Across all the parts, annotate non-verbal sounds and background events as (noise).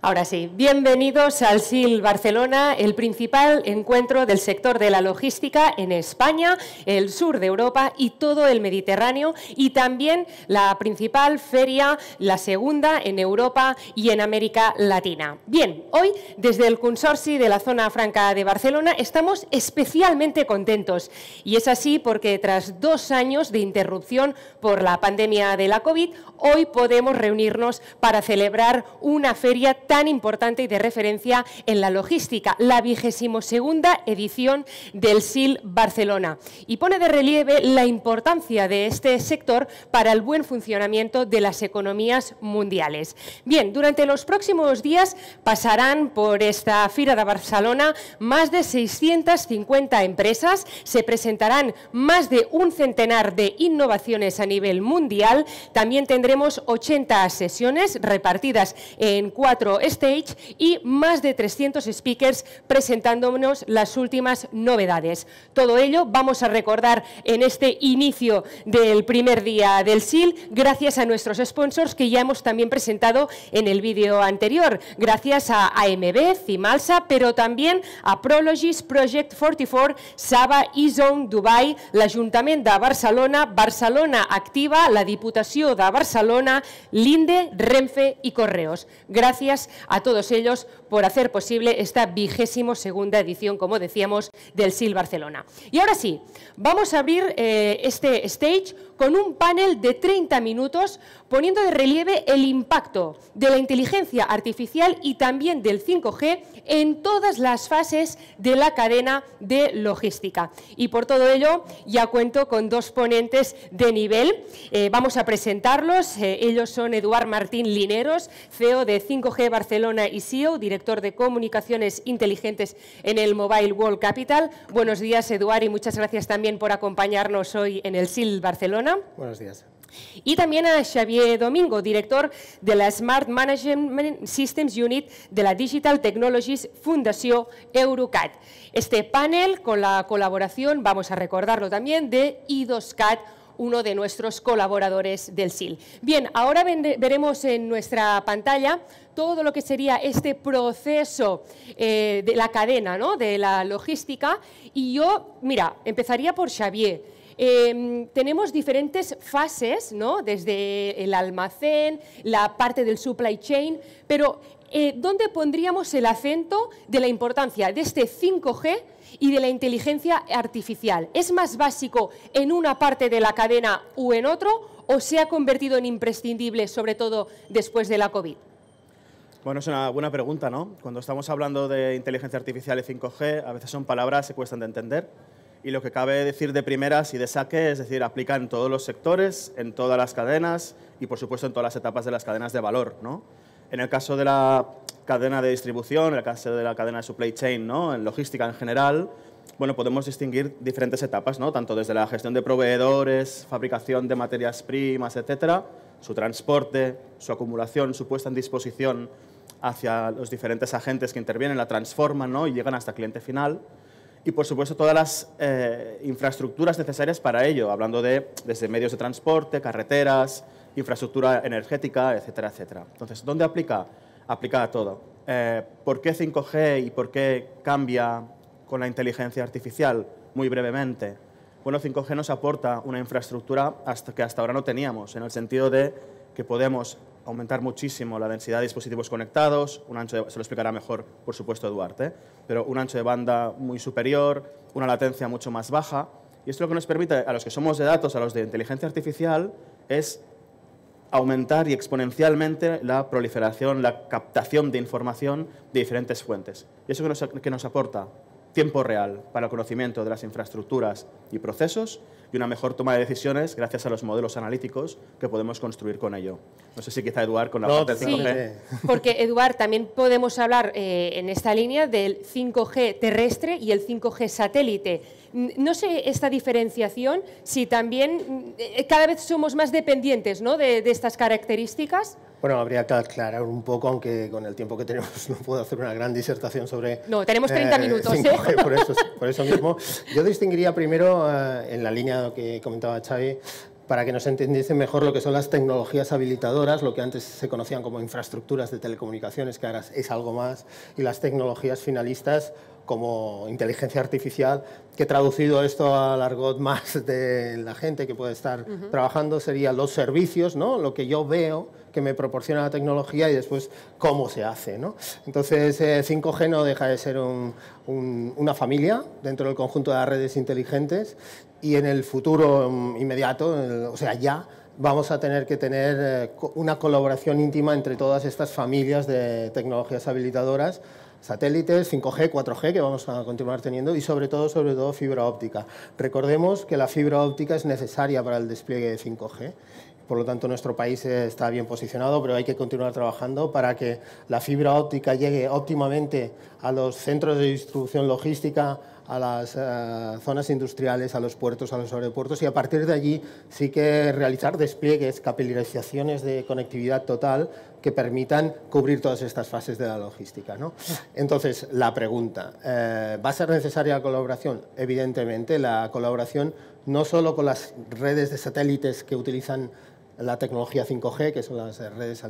Ahora sí, bienvenidos al SIL Barcelona, el principal encuentro del sector de la logística en España, el sur de Europa y todo el Mediterráneo y también la principal feria, la segunda en Europa y en América Latina. Bien, hoy desde el Consorcio de la Zona Franca de Barcelona estamos especialmente contentos y es así porque tras dos años de interrupción por la pandemia de la COVID, hoy podemos reunirnos para celebrar una feria tan importante y de referencia en la logística, la vigésimo segunda edición del SIL Barcelona, y pone de relieve la importancia de este sector para el buen funcionamiento de las economías mundiales. Bien, durante los próximos días pasarán por esta Fira de Barcelona más de 650 empresas, se presentarán más de un centenar de innovaciones a nivel mundial, también tendremos 80 sesiones repartidas en cuatro Stage y más de 300 speakers presentándonos las últimas novedades. Todo ello vamos a recordar en este inicio del primer día del SIL, gracias a nuestros sponsors que ya hemos también presentado en el vídeo anterior, gracias a AMB, Cimalsa, pero también a Prologis, Project 44, Saba, E-Zone, Dubai, l'Ajuntament de Barcelona, Barcelona Activa, la Diputación de Barcelona, Linde, Renfe y Correos. Gracias a todos ellos por hacer posible esta vigésimo segunda edición, como decíamos, del SIL Barcelona. Y ahora sí, vamos a abrir eh, este stage con un panel de 30 minutos poniendo de relieve el impacto de la inteligencia artificial y también del 5G en todas las fases de la cadena de logística. Y por todo ello ya cuento con dos ponentes de nivel. Eh, vamos a presentarlos. Eh, ellos son Eduard Martín Lineros, CEO de 5G Barcelona y CEO, director de comunicaciones inteligentes en el Mobile World Capital. Buenos días, Eduard, y muchas gracias también por acompañarnos hoy en el SIL Barcelona. Buenos días. Y también a Xavier Domingo, director de la Smart Management Systems Unit de la Digital Technologies Fundación Eurocat. Este panel, con la colaboración, vamos a recordarlo también, de I2CAT, uno de nuestros colaboradores del SIL. Bien, ahora veremos en nuestra pantalla todo lo que sería este proceso eh, de la cadena, ¿no? de la logística. Y yo, mira, empezaría por Xavier. Em, tenemos diferentes fases, ¿no? desde el almacén, la parte del supply chain, pero eh, ¿dónde pondríamos el acento de la importancia de este 5G y de la inteligencia artificial? ¿Es más básico en una parte de la cadena u en otro o se ha convertido en imprescindible, sobre todo después de la COVID? Bueno, es una buena pregunta, ¿no? Cuando estamos hablando de inteligencia artificial y 5G, a veces son palabras que cuestan de entender y lo que cabe decir de primeras y de saque, es decir, aplica en todos los sectores, en todas las cadenas y por supuesto en todas las etapas de las cadenas de valor. ¿no? En el caso de la cadena de distribución, en el caso de la cadena de supply chain, ¿no? en logística en general, bueno, podemos distinguir diferentes etapas, ¿no? tanto desde la gestión de proveedores, fabricación de materias primas, etcétera, su transporte, su acumulación, su puesta en disposición hacia los diferentes agentes que intervienen, la transforman y llegan hasta el cliente final y, por supuesto, todas las eh, infraestructuras necesarias para ello, hablando de desde medios de transporte, carreteras, infraestructura energética, etcétera, etcétera. Entonces, ¿dónde aplica? Aplica a todo. Eh, ¿Por qué 5G y por qué cambia con la inteligencia artificial? Muy brevemente. Bueno, 5G nos aporta una infraestructura hasta que hasta ahora no teníamos, en el sentido de que podemos aumentar muchísimo la densidad de dispositivos conectados, un ancho se lo explicará mejor, por supuesto, Duarte, pero un ancho de banda muy superior, una latencia mucho más baja. Y esto lo que nos permite a los que somos de datos, a los de inteligencia artificial, es aumentar y exponencialmente la proliferación, la captación de información de diferentes fuentes. ¿Y eso que nos, que nos aporta? Tiempo real para el conocimiento de las infraestructuras y procesos y una mejor toma de decisiones gracias a los modelos analíticos que podemos construir con ello. No sé si quizá Eduard con la 5G. (laughs) porque Eduard, también podemos hablar eh, en esta línea del 5G terrestre y el 5G satélite. No sé esta diferenciación, si también eh, cada vez somos más dependientes ¿no? de, estas características. Bueno, habría que aclarar un poco, aunque con el tiempo que tenemos (laughs) no puedo hacer una gran disertación sobre... No, tenemos 30 eh, minutos. por, eso, (laughs) por, eso, mismo. Yo distinguiría primero en la línea que comentaba Xavi, para que nos entendiese mejor lo que son las tecnologías habilitadoras, lo que antes se conocían como infraestructuras de telecomunicaciones, que ahora es algo más, y las tecnologías finalistas como inteligencia artificial, que traducido esto al argot (laughs) más de la gente que puede estar trabajando sería los servicios, ¿no? lo que yo veo que me proporciona la tecnología y después cómo se hace. ¿no? Entonces, 5G eh, no deja de ser una familia dentro del conjunto de las redes inteligentes y en el futuro inmediato, o sea, ya, vamos a tener que tener eh, una colaboración íntima entre todas estas familias de tecnologías habilitadoras satélites, 5G, 4G que vamos a continuar teniendo y sobre todo, sobre todo fibra óptica. Recordemos que la fibra óptica es necesaria para el despliegue de 5G. Por lo tanto, nuestro país está bien posicionado, pero hay que continuar trabajando para que la fibra óptica llegue óptimamente a los centros de distribución logística, a las eh, zonas industriales, a los puertos, a los aeropuertos y a partir de allí sí que realizar despliegues, capilarizaciones de conectividad total que permitan cubrir todas estas fases de la logística. ¿no? Entonces, la pregunta, eh, ¿va a ser necesaria la colaboración? Evidentemente, la colaboración no solo con las redes de satélites que utilizan la tecnología 5G, que son las eh, redes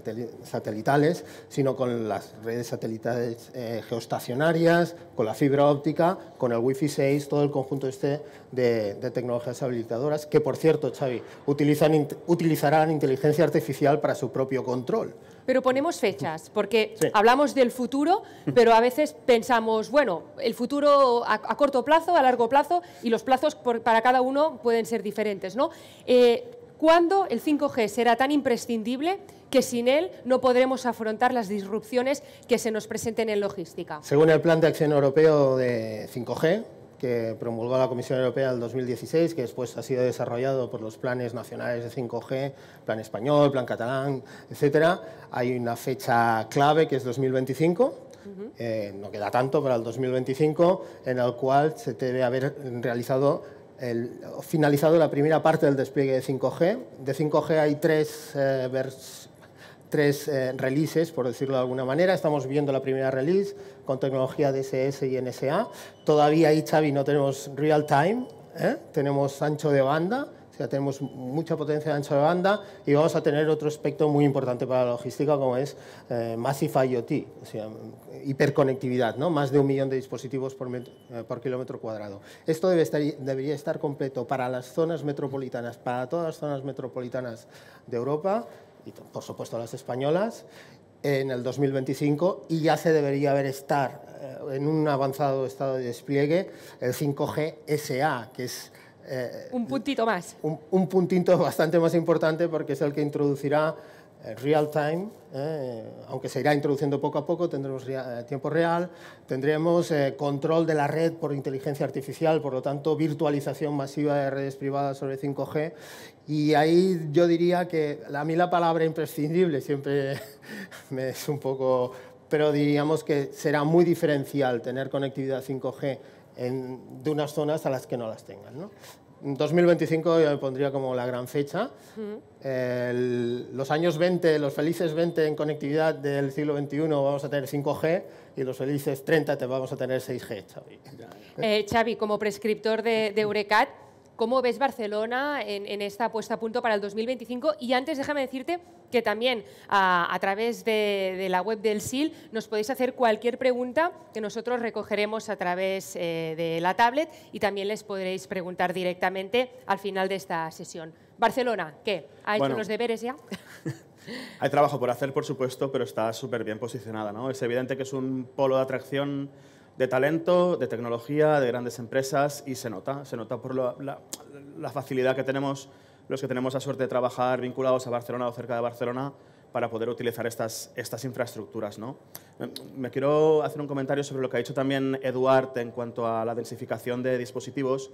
satelitales, sino con las redes satelitales geostacionarias eh, geoestacionarias, con la fibra óptica, con el Wi-Fi 6, todo el conjunto este de, tecnologías habilitadoras, que por cierto, Xavi, utilizan, utilizarán inteligencia artificial para su propio control. Pero ponemos fechas, porque hablamos del futuro, pero a veces pensamos, bueno, el futuro a, corto plazo, a largo plazo, y los plazos para cada uno pueden ser diferentes, ¿no? Eh, ¿Cuándo el 5G será tan imprescindible que sin él no podremos afrontar las disrupciones que se nos presenten en logística? Según el Plan de Acción Europeo de 5G, que promulgó la Comisión Europea en 2016, que después ha sido desarrollado por los planes nacionales de 5G, plan español, plan catalán, etc., Hay una fecha clave que es 2025, eh, no queda tanto para el 2025, en el cual se debe haber realizado finalizado la primera parte del despliegue de 5G. De 5G hay tres, eh, tres eh, releases, por decirlo de alguna manera. Estamos viendo la primera release con tecnología DSS y NSA. Todavía ahí, Xavi, no tenemos real time, ¿eh? tenemos ancho de banda tenemos mucha potencia de ancho de banda y vamos a tener otro aspecto muy importante para la logística como es eh, Massive IoT, sea, hiperconectividad, ¿no? más de un millón de dispositivos por, eh, kilómetro cuadrado. Esto debería estar completo para las zonas metropolitanas, para todas las zonas metropolitanas de Europa y por supuesto las españolas en el 2025 y ya se debería haber estar eh, en un avanzado estado de despliegue el 5G SA, que es eh, un puntito más. Un, puntito (laughs) bastante más importante porque es el que introducirá eh, real time, eh, aunque se irá introduciendo poco a poco, tendremos tiempo real, tendremos control de la red por inteligencia artificial, por lo tanto virtualización masiva de redes privadas sobre 5G y ahí yo diría que a mí la palabra imprescindible siempre (laughs) me es un poco, pero diríamos que será muy diferencial tener conectividad 5G de unas zonas a las que no las tengan. ¿no? 2025 yo me pondría como la gran fecha. los años 20, los felices 20 en conectividad del siglo XXI vamos a tener 5G y los felices 30 te vamos a tener 6G, Xavi. Eh, Xavi, como prescriptor de, de Eurecat, ¿Cómo ves Barcelona en, esta puesta a punto para el 2025? Y antes déjame decirte que también a, través de, la web del SIL nos podéis hacer cualquier pregunta que nosotros recogeremos a través eh, de la tablet y también les podréis preguntar directamente al final de esta sesión. Barcelona, ¿qué? ¿Ha hecho los deberes ya? (laughs) hay trabajo por hacer, por supuesto, pero está súper bien posicionada. ¿no? Es evidente que es un polo de atracción de talento, de tecnología, de grandes empresas y se nota, se nota por la, facilidad que tenemos los que tenemos la suerte de trabajar vinculados a Barcelona o cerca de Barcelona para poder utilizar estas, estas infraestructuras. ¿no? Me quiero hacer un comentario sobre lo que ha dicho también Eduard en cuanto a la densificación de dispositivos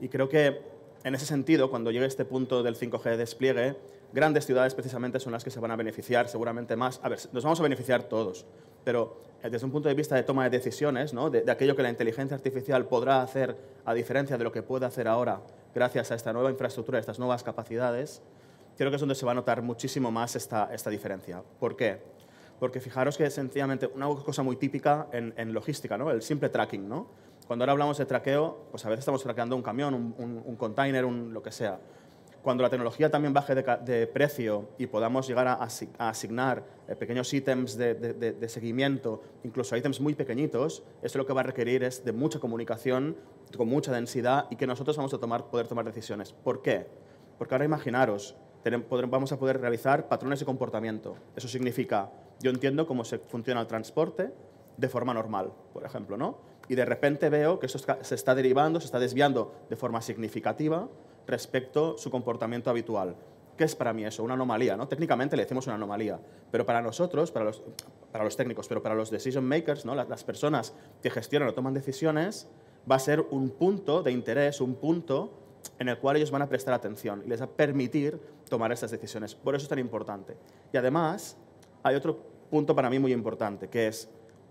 y creo que en ese sentido, cuando llegue este punto del 5G de despliegue, grandes ciudades precisamente son las que se van a beneficiar seguramente más. A ver, nos vamos a beneficiar todos, pero desde un punto de vista de toma de decisiones, de, aquello que la inteligencia artificial podrá hacer a diferencia de lo que puede hacer ahora gracias a esta nueva infraestructura, a estas nuevas capacidades, creo que es donde se va a notar muchísimo más esta, diferencia. ¿Por qué? Porque fijaros que sencillamente una cosa muy típica en, logística, el simple tracking. Cuando ahora hablamos de traqueo, pues a veces estamos traqueando un camión, un, container, un, lo que sea. Cuando la tecnología también baje de, precio y podamos llegar a, asignar eh, pequeños ítems de, seguimiento, incluso ítems muy pequeñitos, eso lo que va a requerir es de mucha comunicación, con mucha densidad y que nosotros vamos a tomar, poder tomar decisiones. ¿Por qué? Porque ahora imaginaros, vamos a poder realizar patrones de comportamiento. Eso significa, yo entiendo cómo se funciona el transporte de forma normal, por ejemplo, ¿no? Y de repente veo que eso se está derivando, se está desviando de forma significativa respecto a su comportamiento habitual. ¿Qué es para mí eso? Una anomalía, ¿no? Técnicamente le decimos una anomalía, pero para nosotros, para los, para los técnicos, pero para los decision makers, ¿no? las, las personas que gestionan o toman decisiones, va a ser un punto de interés, un punto en el cual ellos van a prestar atención y les va a permitir tomar esas decisiones. Por eso es tan importante. Y además, hay otro punto para mí muy importante, que es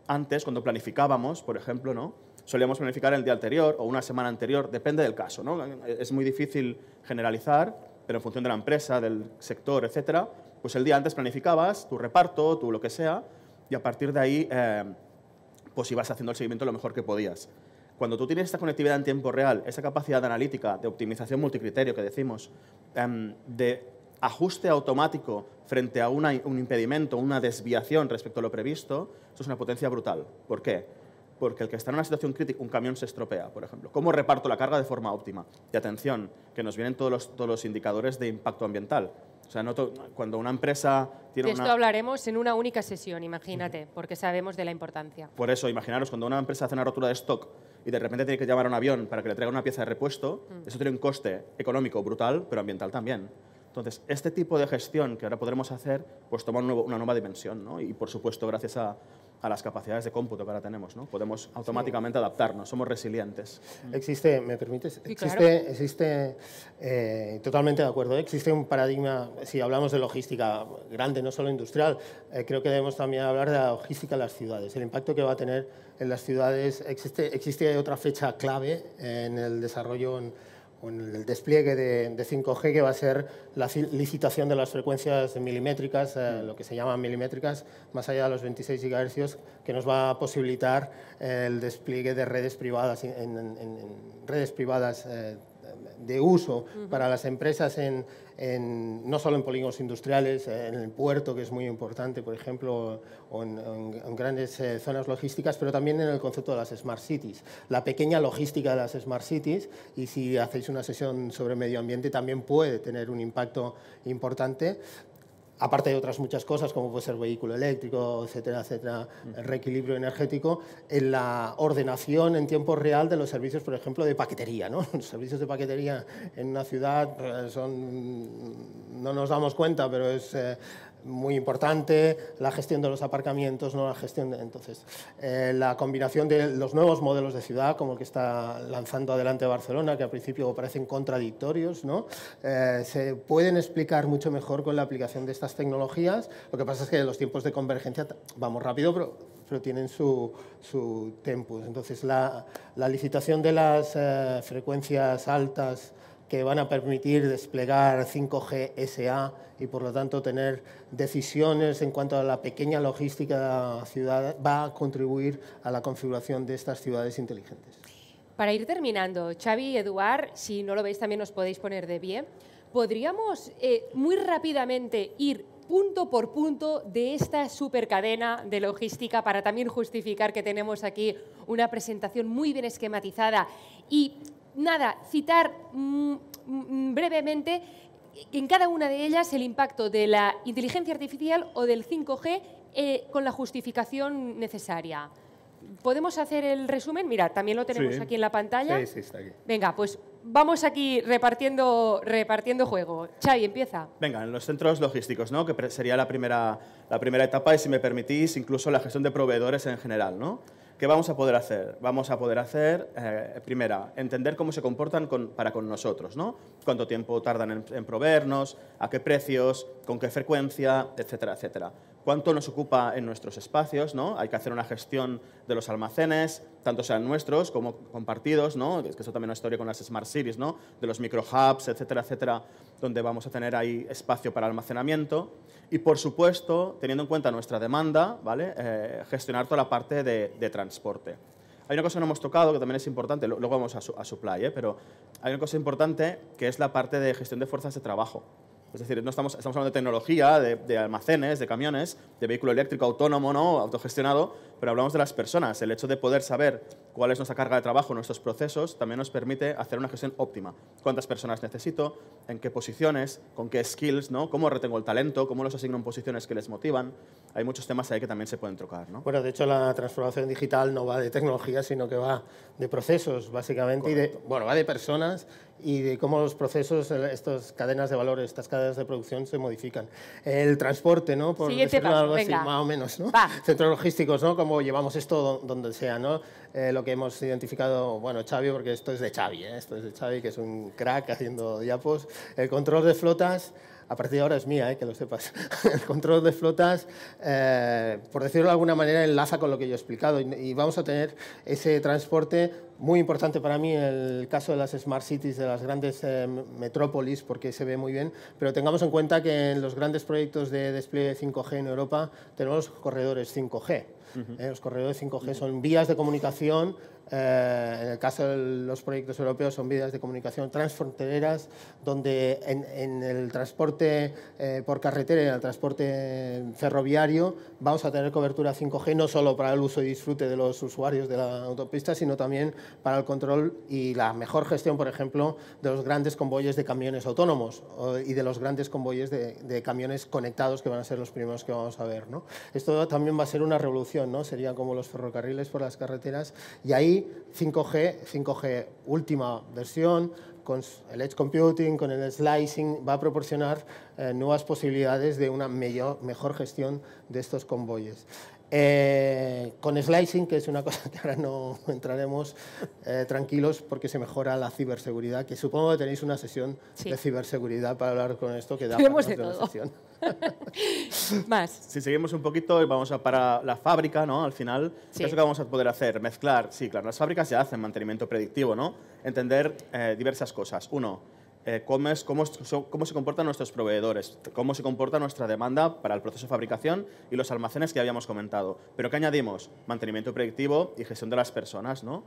antes, cuando planificábamos, por ejemplo, ¿no? solíamos planificar el día anterior o una semana anterior, depende del caso. ¿no? Es muy difícil generalizar, pero en función de la empresa, del sector, etcétera, pues el día antes planificabas tu reparto, tu lo que sea, y a partir de ahí eh, pues ibas haciendo el seguimiento lo mejor que podías. Cuando tú tienes esta conectividad en tiempo real, esa capacidad analítica de optimización multicriterio que decimos, em, de ajuste automático frente a un impedimento, una desviación respecto a lo previsto, eso es una potencia brutal. ¿Por qué? porque el que está en una situación crítica, un camión se estropea, por ejemplo. ¿Cómo reparto la carga de forma óptima? Y atención, que nos vienen todos los, todos los indicadores de impacto ambiental. O sea, cuando una empresa tiene de esto hablaremos en una única sesión, imagínate, porque sabemos de la importancia. Por eso, imaginaros, cuando una empresa hace una rotura de stock y de repente tiene que llamar a un avión para que le traiga una pieza de repuesto, mm. eso tiene un coste económico brutal, pero ambiental también. Entonces, este tipo de gestión que ahora podremos hacer, pues toma una nueva dimensión, ¿no? Y, por supuesto, gracias a, a las capacidades de cómputo que ahora tenemos. ¿no? Podemos automáticamente adaptarnos, somos resilientes. Existe, ¿me permites? existe, existe eh, totalmente de acuerdo, ¿eh? existe un paradigma, si hablamos de logística grande, no solo industrial, eh, creo que debemos también hablar de la logística en las ciudades, el impacto que va a tener en las ciudades. Existe, existe otra fecha clave en el desarrollo en, el despliegue de, 5G, que va a ser la licitación de las frecuencias milimétricas, eh, lo que se llaman milimétricas, más allá de los 26 GHz, que nos va a posibilitar el despliegue de redes privadas, redes privadas eh, de uso para las empresas, en, no solo en polígonos industriales, en el puerto, que es muy importante, por ejemplo, o en, grandes eh, zonas logísticas, pero también en el concepto de las Smart Cities, la pequeña logística de las Smart Cities, y si hacéis una sesión sobre medio ambiente también puede tener un impacto importante, aparte de otras muchas cosas, como puede ser vehículo eléctrico, etcétera, etcétera, el reequilibrio energético, en la ordenación en tiempo real de los servicios, por ejemplo, de paquetería. ¿no? (laughs) Los servicios de paquetería en una ciudad eh, son, no nos damos cuenta, pero es... Eh, muy importante, la gestión de los aparcamientos, ¿no? la gestión entonces eh, la combinación de los nuevos modelos de ciudad, como el que está lanzando adelante Barcelona, que al principio parecen contradictorios, ¿no? Eh, se pueden explicar mucho mejor con la aplicación de estas tecnologías. Lo que pasa es que los tiempos de convergencia vamos rápido, pero, tienen su, su tempus. Entonces la, la licitación de las eh, frecuencias altas que van a permitir desplegar 5G SA y por lo tanto tener decisiones en cuanto a la pequeña logística de la ciudad va a contribuir a la configuración de estas ciudades inteligentes. Para ir terminando, Xavi y Eduard, si no lo veis también os podéis poner de pie, podríamos eh, muy rápidamente ir punto por punto de esta supercadena de logística para también justificar que tenemos aquí una presentación muy bien esquematizada y nada, citar mm, mm, brevemente en cada una de ellas el impacto de la inteligencia artificial o del 5G eh, con la justificación necesaria. ¿Podemos hacer el resumen? Mira, también lo tenemos aquí en la pantalla. Sí, sí, está aquí. Venga, pues vamos aquí repartiendo, repartiendo juego. Chay, empieza. Venga, en los centros logísticos, ¿no? que sería la primera, la primera etapa y, si me permitís, incluso la gestión de proveedores en general. ¿no? ¿Qué vamos a poder hacer? Vamos a poder hacer, eh, primera, entender cómo se comportan para con nosotros, ¿no? Cuánto tiempo tardan en, proveernos, a qué precios, con qué frecuencia, etcétera, etcétera cuánto nos ocupa en nuestros espacios, ¿no? Hay que hacer una gestión de los almacenes, tanto sean nuestros como compartidos, ¿no? Es que eso también es una historia con las Smart Cities, ¿no? De los micro hubs, etcétera, etcétera, donde vamos a tener ahí espacio para almacenamiento. Y, por supuesto, teniendo en cuenta nuestra demanda, ¿vale? Eh, gestionar toda la parte de, transporte. Hay una cosa que no hemos tocado, que también es importante, luego vamos a, su, supply, ¿eh? pero hay una cosa importante que es la parte de gestión de fuerzas de trabajo. Es decir, no estamos, hablando de tecnología, de, almacenes, de camiones, de vehículo eléctrico autónomo, ¿no? autogestionado, pero hablamos de las personas. El hecho de poder saber cuál es nuestra carga de trabajo, nuestros procesos, también nos permite hacer una gestión óptima. ¿Cuántas personas necesito? ¿En qué posiciones? ¿Con qué skills? ¿no? ¿Cómo retengo el talento? ¿Cómo los asigno en posiciones que les motivan? Hay muchos temas ahí que también se pueden trocar. ¿no? Bueno, de hecho, la transformación digital no va de tecnología, sino que va de procesos, básicamente, y de, bueno, va de personas y de cómo los procesos, eh, estas cadenas de valores, estas cadenas de producción se modifican. El transporte, ¿no? Por decirlo algo así, más o menos, ¿no? Centros logísticos, ¿no? Cómo llevamos esto donde sea, ¿no? Eh, lo que hemos identificado, bueno, Xavi, porque esto es de Xavi, ¿eh? esto es de Xavi, que es un crack haciendo diapos. El control de flotas, a partir de ahora es mía, ¿eh? que lo sepas. (laughs) el control de flotas, eh, por decirlo de alguna manera, enlaza con lo que yo he explicado y, vamos a tener ese transporte muy importante para mí, el caso de las smart cities, de las grandes eh, metrópolis, porque se ve muy bien, pero tengamos en cuenta que en los grandes proyectos de despliegue 5G en Europa tenemos corredores 5G. los corredores 5G son vías de comunicación eh, en el caso de los proyectos europeos son vías de comunicación transfrontereras, donde en, el transporte eh, por carretera y en el transporte ferroviario vamos a tener cobertura 5G no solo para el uso y disfrute de los usuarios de la autopista, sino también para el control y la mejor gestión, por ejemplo, de los grandes convoyes de camiones autónomos y de los grandes convoyes de, de camiones conectados que van a ser los primeros que vamos a ver. ¿no? Esto también va a ser una revolución, ¿no? sería como los ferrocarriles por las carreteras y ahí 5G, 5G última versión, con el edge computing, con el slicing, va a proporcionar eh, nuevas posibilidades de una mejor gestión de estos convoyes. Eh, con slicing, que es una cosa que ahora no entraremos eh, tranquilos porque se mejora la ciberseguridad, que supongo que tenéis una sesión de ciberseguridad para hablar con esto que da más de todo. sesión. (laughs) más. Si seguimos un poquito y vamos para la fábrica, ¿no? Al final, es lo que vamos a poder hacer? Mezclar, sí, claro, las fábricas ya hacen mantenimiento predictivo, ¿no? Entender eh, diversas cosas. Uno, eh, cómo, se comportan nuestros proveedores, cómo se comporta nuestra demanda para el proceso de fabricación y los almacenes que habíamos comentado. Pero ¿qué añadimos? Mantenimiento predictivo y gestión de las personas, ¿no?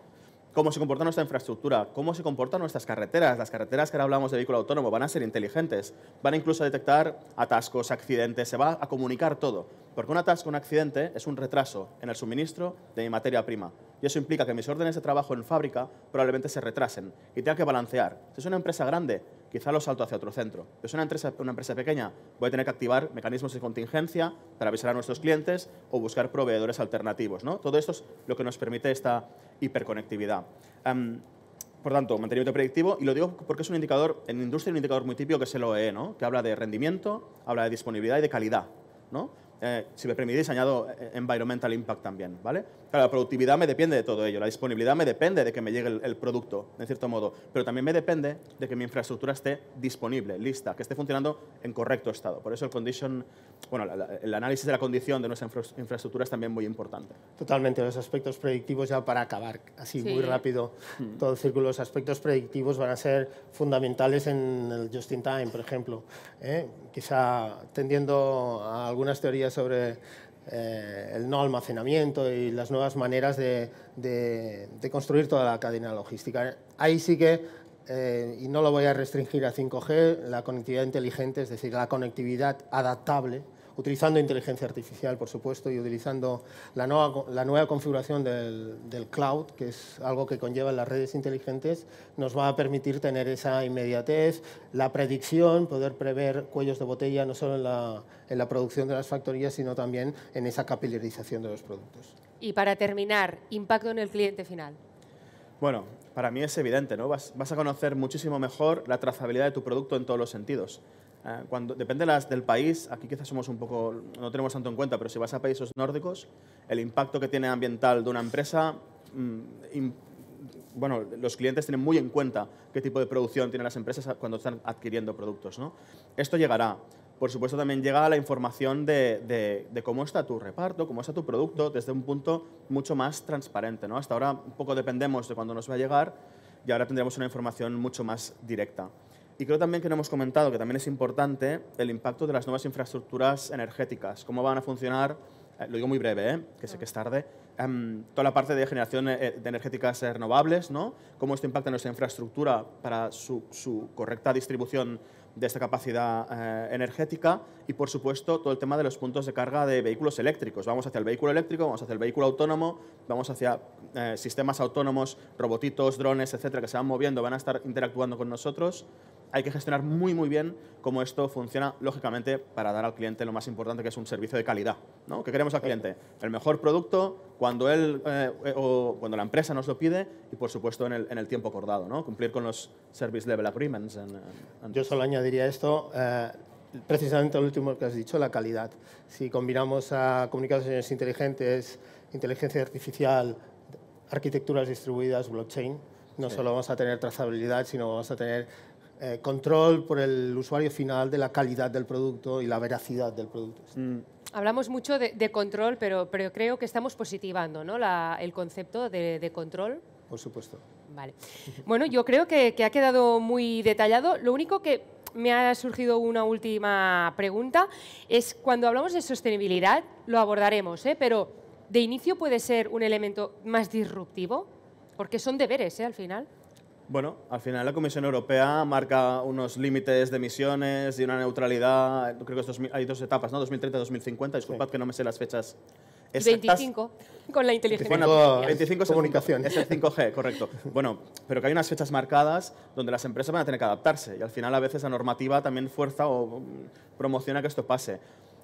Cómo se comporta nuestra infraestructura, cómo se comportan nuestras carreteras. Las carreteras que ahora hablamos de vehículo autónomo van a ser inteligentes, van incluso a detectar atascos, accidentes, se va a comunicar todo. Porque un atasco, un accidente, es un retraso en el suministro de materia prima y eso implica que mis órdenes de trabajo en fábrica probablemente se retrasen y tenga que balancear. Si es una empresa grande, quizá lo salto hacia otro centro. Si es una empresa, una empresa pequeña, voy a tener que activar mecanismos de contingencia para avisar a nuestros clientes o buscar proveedores alternativos. ¿no? Todo esto es lo que nos permite esta hiperconectividad. Em, por tanto, mantenimiento predictivo, y lo digo porque es un indicador, en industria un indicador muy típico que es el OEE, ¿no? que habla de rendimiento, habla de disponibilidad y de calidad. ¿no? Eh, si me permitís, añado eh, environmental impact también, ¿vale? Claro, la productividad me depende de todo ello, la disponibilidad me depende de que me llegue el, producto, en cierto modo, pero también me depende de que mi infraestructura esté disponible, lista, que esté funcionando en correcto estado. Por eso el condition, bueno, el análisis de la condición de nuestra infraestructuras infraestructura es también muy importante. Totalmente, los aspectos predictivos ya para acabar, así muy rápido, mm. todo el círculo, los aspectos predictivos van a ser fundamentales en el just in time, por ejemplo, ¿eh? quizá tendiendo a algunas teorías sobre eh, el no almacenamiento y las nuevas maneras de, construir toda la cadena logística. Ahí sí que eh, y no lo voy a restringir a 5G, la conectividad inteligente, es decir, la conectividad adaptable, utilizando inteligencia artificial, por supuesto, y utilizando la nueva, configuración del, cloud, que es algo que conlleva las redes inteligentes, nos va a permitir tener esa inmediatez, la predicción, poder prever cuellos de botella no solo en la, producción de las factorías, sino también en esa capilarización de los productos. Y para terminar, impacto en el cliente final. Bueno, para mí es evidente, ¿no? vas, a conocer muchísimo mejor la trazabilidad de tu producto en todos los sentidos. Ah, cuando, depende las, del país, aquí quizás somos un poco, no tenemos tanto en cuenta, pero si vas a países nórdicos, el impacto que tiene ambiental de una empresa, mm, bueno, los clientes tienen muy en cuenta qué tipo de producción tienen las empresas cuando están adquiriendo productos. Esto llegará. Por supuesto, también llega la información de, cómo está tu reparto, cómo está tu producto, desde un punto mucho más transparente. Hasta ahora un poco dependemos de cuándo nos va a llegar y ahora tendremos una información mucho más directa. Y creo también que no hemos comentado, que también es importante, el impacto de las nuevas infraestructuras energéticas, cómo van a funcionar, eh, lo digo muy breve, eh, que sé que es tarde, em, toda la parte de generación eh, de energéticas renovables, ¿no? cómo esto impacta en nuestra infraestructura para su, su correcta distribución de esta capacidad energética y, por supuesto, todo el tema de los puntos de carga de vehículos eléctricos. Vamos hacia el vehículo eléctrico, vamos hacia el vehículo autónomo, vamos hacia sistemas autónomos, robotitos, drones, etcétera, que se van moviendo, van a estar interactuando con nosotros hay que gestionar muy, muy bien cómo esto funciona, lógicamente, para dar al cliente lo más importante, que es un servicio de calidad. ¿no? ¿Qué queremos al cliente? El mejor producto cuando él eh, eh, o cuando la empresa nos lo pide y, por supuesto, en el, tiempo acordado, ¿no? cumplir con los Service Level Agreements. Yo solo añadiría esto. Eh, precisamente lo último que has dicho, la calidad. Si combinamos a comunicaciones inteligentes, inteligencia artificial, arquitecturas distribuidas, blockchain, no solo vamos a tener trazabilidad, sino vamos a tener eh, control por el usuario final de la calidad del producto y la veracidad del producto. Mm. Hablamos mucho de, control, pero, creo que estamos positivando ¿no? el concepto de, control. Por supuesto. Bueno, yo creo que, ha quedado muy detallado. Lo único que me ha surgido una última pregunta es cuando hablamos de sostenibilidad, lo abordaremos, ¿eh? pero de inicio puede ser un elemento más disruptivo, porque son deberes ¿eh? al final. Bueno, al final la Comisión Europea marca unos límites de emisiones y una neutralidad. Creo que hay dos etapas, ¿no? 2030-2050. Disculpad que no me sé las fechas Exactas. 25 con la inteligencia 25, Es el 5G, correcto. Bueno, pero que hay unas fechas marcadas donde las empresas van a tener que adaptarse y al final a veces la normativa también fuerza o mm, promociona que esto pase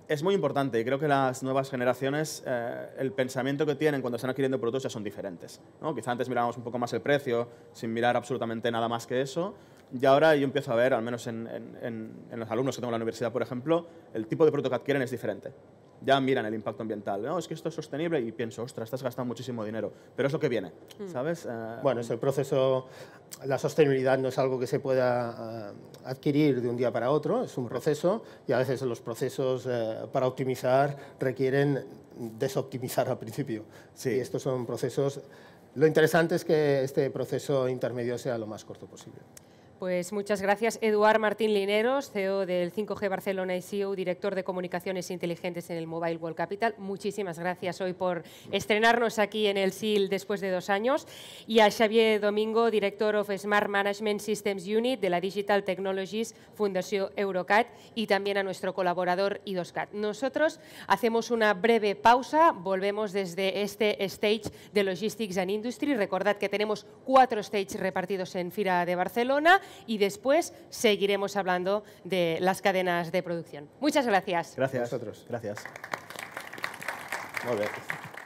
es muy importante y creo que las nuevas generaciones, eh, el pensamiento que tienen cuando están adquiriendo productos ya son diferentes. Quizá antes mirábamos un poco más el precio, sin mirar absolutamente nada más que eso, y ahora yo empiezo a ver, al menos en, en los alumnos que tengo en la universidad, por ejemplo, el tipo de producto que adquieren es diferente ya miran el impacto ambiental. No, es que esto es sostenible y pienso, ostras, estás gastando muchísimo dinero. Pero es lo que viene, mm. ¿sabes? Eh, bueno, es el proceso, la sostenibilidad no es algo que se pueda eh, adquirir de un día para otro, es un proceso y a veces los procesos eh, para optimizar requieren desoptimizar al principio. Sí. Y estos son procesos... Lo interesante es que este proceso intermedio sea lo más corto posible. Pues muchas gracias, Eduard Martín Lineros, CEO del 5G Barcelona y CEO, director de comunicaciones inteligentes en el Mobile World Capital. Muchísimas gracias hoy por estrenarnos aquí en el SIL después de dos años. Y a Xavier Domingo, director of Smart Management Systems Unit de la Digital Technologies Fundación Eurocat y también a nuestro colaborador Idoscat. Nosotros hacemos una breve pausa, volvemos desde este stage de Logistics and Industry. Recordad que tenemos cuatro stages repartidos en FIRA de Barcelona y después seguiremos hablando de las cadenas de producción. Muchas gracias. Gracias a vosotros. Gracias. Muy